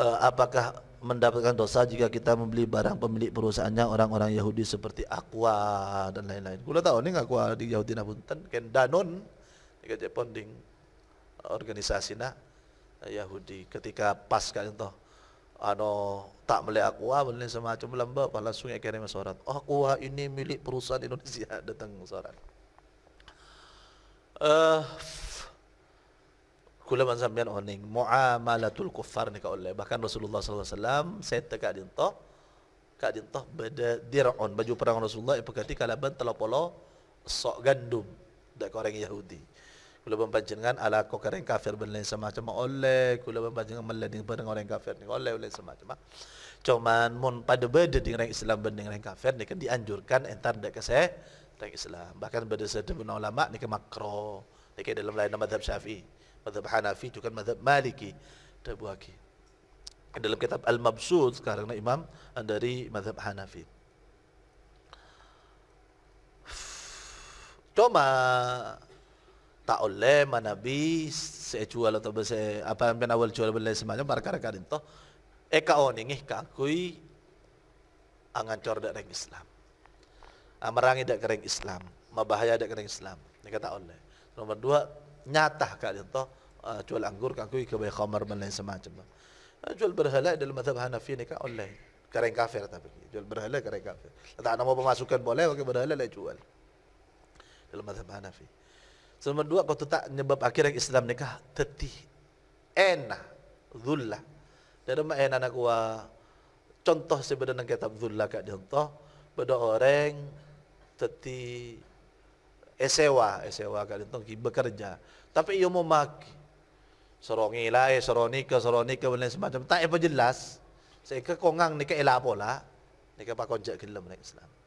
uh, apakah mendapatkan dosa jika kita membeli barang pemilik perusahaannya orang-orang Yahudi seperti Aqua dan lain-lain. Kula tahu nih Aqua di Yahudi Nabunten, ken Danon di Ponding organisasi nah Yahudi ketika pas kan itu ano tak beli aqua beli semacam lembah pala sungai kirim surat oh, aqua ini milik perusahaan Indonesia datang surat uh, eh, kula man sampean oning muamalatul kufar ni kau oleh bahkan Rasulullah sallallahu alaihi wasallam saya tak dintok kak dintok beda dir'un baju perang Rasulullah ipak kali kalaban telopolo sok gandum dak orang Yahudi kula pembanjengan ala ko kareng kafir ben lain semacam oleh kula pembanjengan meleding pada orang kafir ni oleh oleh semacam Cuma mun pada beda dengan orang Islam ben dengan orang kafir ni kan dianjurkan entar dak ke saya orang Islam bahkan beda sedemikian ulama ni ke makro Dikira dalam lain madhab syafi'i, madhab Hanafi juga kan madhab Maliki, Tabuaki. Dalam kitab Al-Mabsud sekarang imam eh, dari madhab Hanafi. Cuma tak oleh manabi sejual atau se apa yang awal jual beli semacam perkara karin toh eka oningi kakui angan cor dak Islam amarangi ah, dak kering Islam mabahaya dak kering Islam ni kata oleh Nomor dua, nyata kali toh uh, jual anggur kangkui ke bayi khamar dan lain semacam. Uh, jual berhala dalam mazhab Hanafi nikah online. Kareng kafir tapi jual berhala kareng kafir. Tak nama pemasukan boleh, pakai berhala lah jual. Dalam mazhab Hanafi. nomor dua, kau tak nyebab akhirnya Islam nikah teti enak zullah. Dari mana enak aku contoh sebenarnya kita zullah kak contoh pada orang teti Esewa, esewa eh sewa kat bekerja. Tapi ia mau maki. Serongi lah, eh, seroni ke, seroni ke, dan semacam. Tak apa jelas. Saya ke kongang ni ke elah Ni ke pakonjak ke dalam Islam.